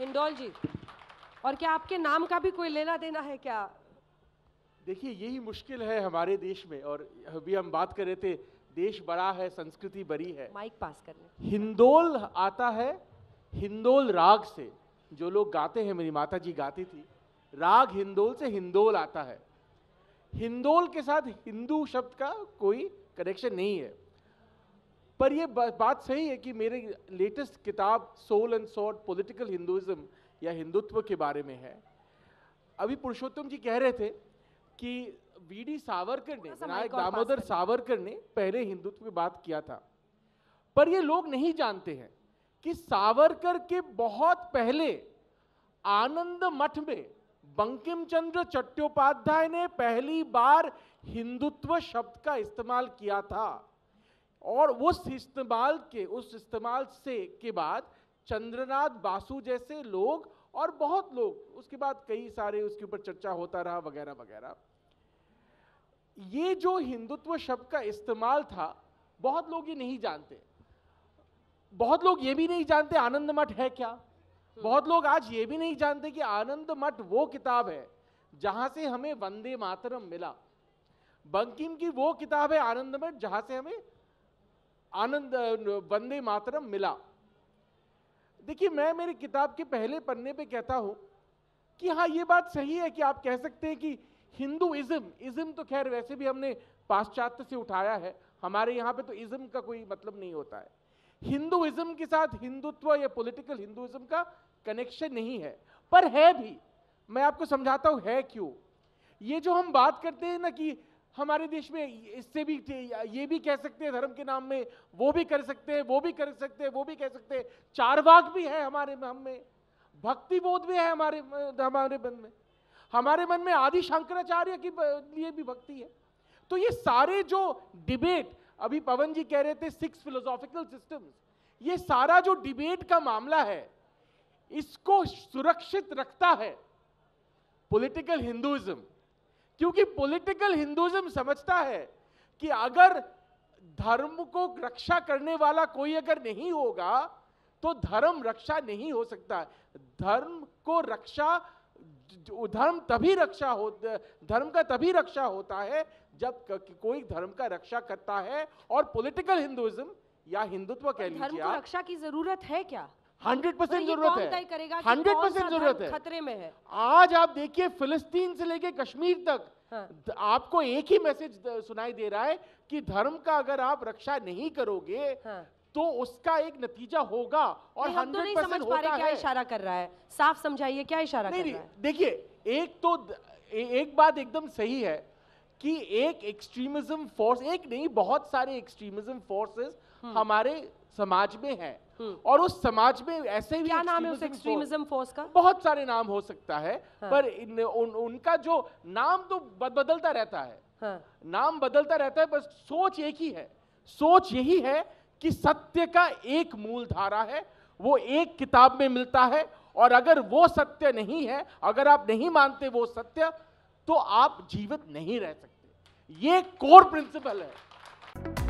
Indole जी और क्या आपके नाम का भी कोई लेना देना है क्या देखिए यही मुश्किल है हमारे देश में और अभी हम बात कर रहे थे देश बड़ा है संस्कृति बड़ी है माइक पास कर करने हिंदोल आता है हिंदोल राग से जो लोग गाते हैं मेरी माता जी गाती थी राग हिंदोल से हिंदोल आता है हिंदोल के साथ हिंदू शब्द का कोई कनेक्शन नहीं है पर ये बात सही है कि मेरी लेटेस्ट किताब soul and sword political Hinduism या हिंदुत्व के बारे में है अभी पुरुषोत्तम जी कह रहे थे कि वीडी सावरकर ने नायक दामोदर सावरकर ने पहले हिंदुत्व की बात किया था पर ये लोग नहीं जानते हैं कि सावरकर के बहुत पहले आनंद मठ में बंकिम चंद्र चट्टोपाध्याय ने पहली बार हिंदुत्व शब्द का इस्तेमाल किया था और उस इस्तेमाल के उस इस्तेमाल से के बाद चंद्रनाथ बासु जैसे लोग और बहुत लोग उसके बाद कई सारे उसके ऊपर चर्चा होता रहा वगैरह वगैरह ये जो हिंदुत्व शब्द का इस्तेमाल था बहुत लोग ये नहीं जानते बहुत लोग ये भी नहीं जानते आनंद मठ है क्या बहुत लोग आज ये भी नहीं जानते कि आनंद मठ वो किताब है जहां से हमें वंदे मातरम मिला बंकिम की वो किताब है आनंद मठ जहां से हमें आनंद वंदे मातरम मिला देखिए मैं मेरी किताब के पहले पन्ने पे कहता हूं कि हाँ ये बात सही है कि आप कह सकते हैं कि हिंदूइज्म इज्म तो खैर वैसे भी हमने पाश्चात्य से उठाया है हमारे यहाँ पे तो इज्म का कोई मतलब नहीं होता है हिंदुइज्म के साथ हिंदुत्व या पॉलिटिकल हिंदुइज्म का कनेक्शन नहीं है पर है भी मैं आपको समझाता हूँ है क्यों ये जो हम बात करते हैं ना कि हमारे देश में इससे भी ये भी कह सकते हैं धर्म के नाम में वो भी कर सकते हैं वो भी कर सकते हैं वो भी कह सकते हैं चार वाक भी है हमारे हम में भक्ति बोध भी है हमारे हमारे मन में हमारे मन में आदि शंकराचार्य के लिए भी भक्ति है तो ये सारे जो डिबेट अभी पवन जी कह रहे थे सिक्स फिलोसॉफिकल सिस्टम्स ये सारा जो डिबेट का मामला है इसको सुरक्षित रखता है पॉलिटिकल हिंदुइज्म क्योंकि पॉलिटिकल हिंदुज्म समझता है कि अगर धर्म को रक्षा करने वाला कोई अगर नहीं होगा तो धर्म रक्षा नहीं हो सकता धर्म को रक्षा धर्म तभी रक्षा हो धर्म का तभी रक्षा होता है जब कोई धर्म का रक्षा करता है और पॉलिटिकल हिंदुज्म या हिंदुत्व कह लीजिए धर्म को रक्षा की जरूरत है क्या हंड्रेड परसेंट जरूरत है हंड्रेड परसेंट जरूरत है खतरे में है आज आप देखिए फिलिस्तीन से लेके कश्मीर तक हाँ। आपको एक ही मैसेज सुनाई दे रहा है कि धर्म का अगर आप रक्षा नहीं करोगे हाँ। तो उसका एक नतीजा होगा और हंड्रेड तो नहीं क्या इशारा कर रहा है साफ समझाइए क्या इशारा नहीं, कर रहा है देखिए एक तो एक बात एकदम सही है कि एक एक्सट्रीमिज्म फोर्स एक नहीं बहुत सारे एक्सट्रीमिज्म फोर्सेस हमारे समाज में है हम्म। और उस समाज में ऐसे भी क्या नाम है उस एक्सट्रीमिज्म फोर्स का बहुत सारे नाम हो सकता है हाँ। पर इन, उन, उनका जो नाम तो बद, बदलता रहता है हाँ। नाम बदलता रहता है बस सोच एक ही है सोच यही है कि सत्य का एक मूल धारा है वो एक किताब में मिलता है और अगर वो सत्य नहीं है अगर आप नहीं मानते वो सत्य तो आप जीवित नहीं रह सकते ये कोर प्रिंसिपल है